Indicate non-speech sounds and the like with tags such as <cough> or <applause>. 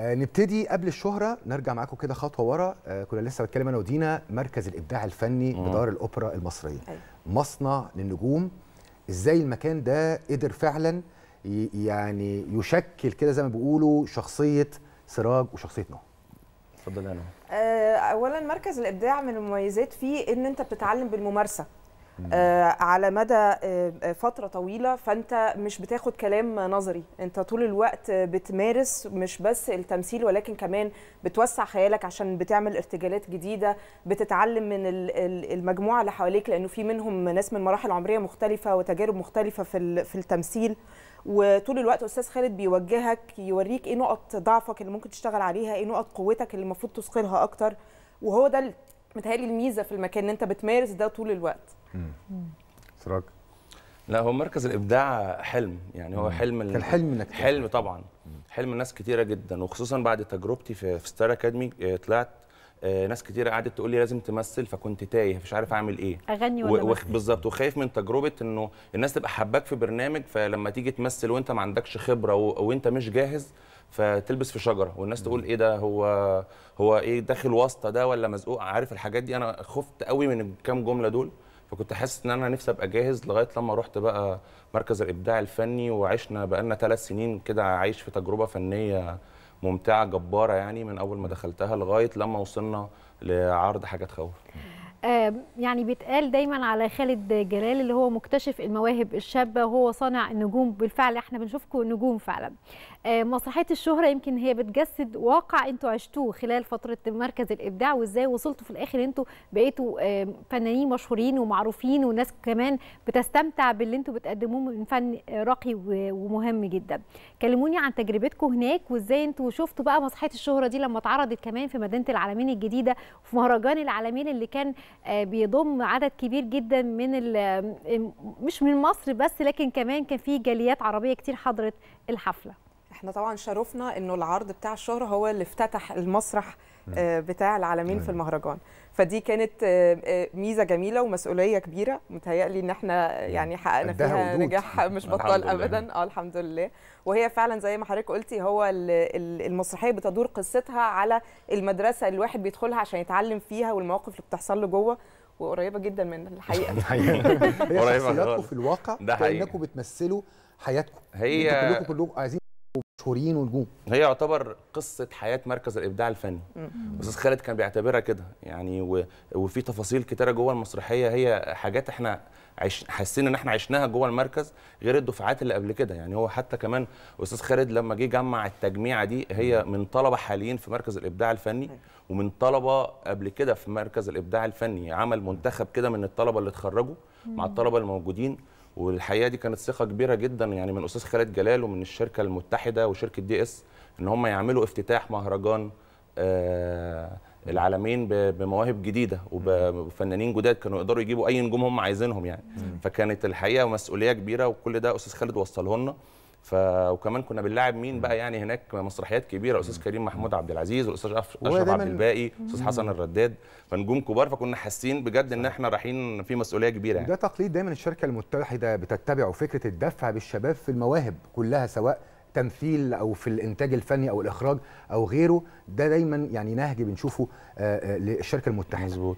آه، نبتدي قبل الشهره نرجع معاكم كده خطوه ورا آه، كنا لسه بتكلم انا ودينا مركز الابداع الفني بدار الاوبرا المصريه أيوة. مصنع للنجوم ازاي المكان ده قدر فعلا يعني يشكل كده زي ما بيقولوا شخصيه سراج وشخصيه نهى اتفضل يا نهى آه، اولا مركز الابداع من المميزات فيه ان انت بتتعلم بالممارسه آه على مدى آه،, آه فتره طويله فانت مش بتاخد كلام نظري انت طول الوقت بتمارس مش بس التمثيل ولكن كمان بتوسع خيالك عشان بتعمل ارتجالات جديده بتتعلم من المجموعه اللي حواليك لانه في منهم ناس من مراحل عمريه مختلفه وتجارب مختلفه في في التمثيل وطول الوقت استاذ خالد بيوجهك يوريك ايه نقط ضعفك اللي ممكن تشتغل عليها ايه نقط قوتك اللي المفروض تثقلها اكتر وهو ده متهيألي الميزه في المكان ان انت بتمارس ده طول الوقت سراج لا هو مركز الابداع حلم يعني هو حلم كان حلم انك حلم طبعا حلم ناس كتيره جدا وخصوصا بعد تجربتي في ستار اكاديمي آه، طلعت آه، ناس كتيره قعدت تقول لي لازم تمثل فكنت تايه مش عارف اعمل ايه اغني ولا و... بالظبط وخايف من تجربه انه الناس تبقى حباك في برنامج فلما تيجي تمثل وانت ما عندكش خبره و... وانت مش جاهز فتلبس في شجره والناس تقول ايه ده هو هو ايه داخل واسطه ده ولا مزقوق عارف الحاجات دي انا خفت قوي من الكام جمله دول فكنت حاسس ان انا نفسي ابقى جاهز لغايه لما رحت بقى مركز الابداع الفني وعشنا بقالنا ثلاث سنين كده عايش في تجربه فنيه ممتعه جباره يعني من اول ما دخلتها لغايه لما وصلنا لعرض حاجه تخوف يعني بيتقال دايما على خالد جلال اللي هو مكتشف المواهب الشابه وهو صانع النجوم بالفعل احنا بنشوفكم نجوم فعلا مسرحيه الشهره يمكن هي بتجسد واقع انتوا عشتوه خلال فتره مركز الابداع وازاي وصلتوا في الاخر انتوا بقيتوا فنانين مشهورين ومعروفين وناس كمان بتستمتع باللي انتوا بتقدموه من فن راقي ومهم جدا كلموني عن تجربتكم هناك وازاي انتوا شفتوا بقى مسرحيه الشهره دي لما اتعرضت كمان في مدينه العالمين الجديده وفي مهرجان العالمين اللي كان آه، بيضم عدد كبير جدا من مش من مصر بس لكن كمان كان في جاليات عربيه كتير حضرت الحفله احنا طبعا شرفنا انه العرض بتاع الشهر هو اللي افتتح المسرح آه، بتاع العالمين في المهرجان فدي كانت آه، آه، ميزه جميله ومسؤوليه كبيره متهيألي ان احنا يعني حققنا فيها نجاح <laughs> مش بطال ابدا اه الحمد لله وهي فعلا زي ما حضرتك قلتي هو المسرحيه بتدور قصتها على المدرسه اللي الواحد بيدخلها عشان يتعلم فيها والمواقف اللي بتحصل له جوه وقريبه جدا من الحقيقه <laughs> <laughs> قريبه شخصياتكم في الواقع كانكم بتمثلوا حياتكم هي يعني كلكم كلكم عايزين مشهورين ونجوم هي يعتبر قصه حياه مركز الابداع الفني استاذ خالد كان بيعتبرها كده يعني و... وفي تفاصيل كتيره جوه المسرحيه هي حاجات احنا عش... حاسين ان احنا عشناها جوه المركز غير الدفعات اللي قبل كده يعني هو حتى كمان استاذ خالد لما جه جمع التجميعه دي هي من طلبه حاليين في مركز الابداع الفني ومن طلبه قبل كده في مركز الابداع الفني عمل منتخب كده من الطلبه اللي اتخرجوا مع الطلبه الموجودين والحقيقه دي كانت ثقه كبيره جدا يعني من استاذ خالد جلال ومن الشركه المتحده وشركه دي اس ان هم يعملوا افتتاح مهرجان آه العالمين بمواهب جديده وبفنانين جداد كانوا يقدروا يجيبوا اي نجوم هم عايزينهم يعني فكانت الحقيقه مسؤوليه كبيره وكل ده استاذ خالد وصله لنا ف وكمان كنا بنلاعب مين بقى يعني هناك مسرحيات كبيره الاستاذ كريم محمود عبد العزيز والاستاذ اشرف عبد الباقي الاستاذ حسن الرداد فنجوم كبار فكنا حاسين بجد ان احنا رايحين في مسؤوليه كبيره يعني. ده تقليد دايما الشركه المتحده بتتبعه فكره الدفع بالشباب في المواهب كلها سواء تمثيل او في الانتاج الفني او الاخراج او غيره ده دايما يعني نهج بنشوفه آه، آه، للشركه المتحده مزبوط.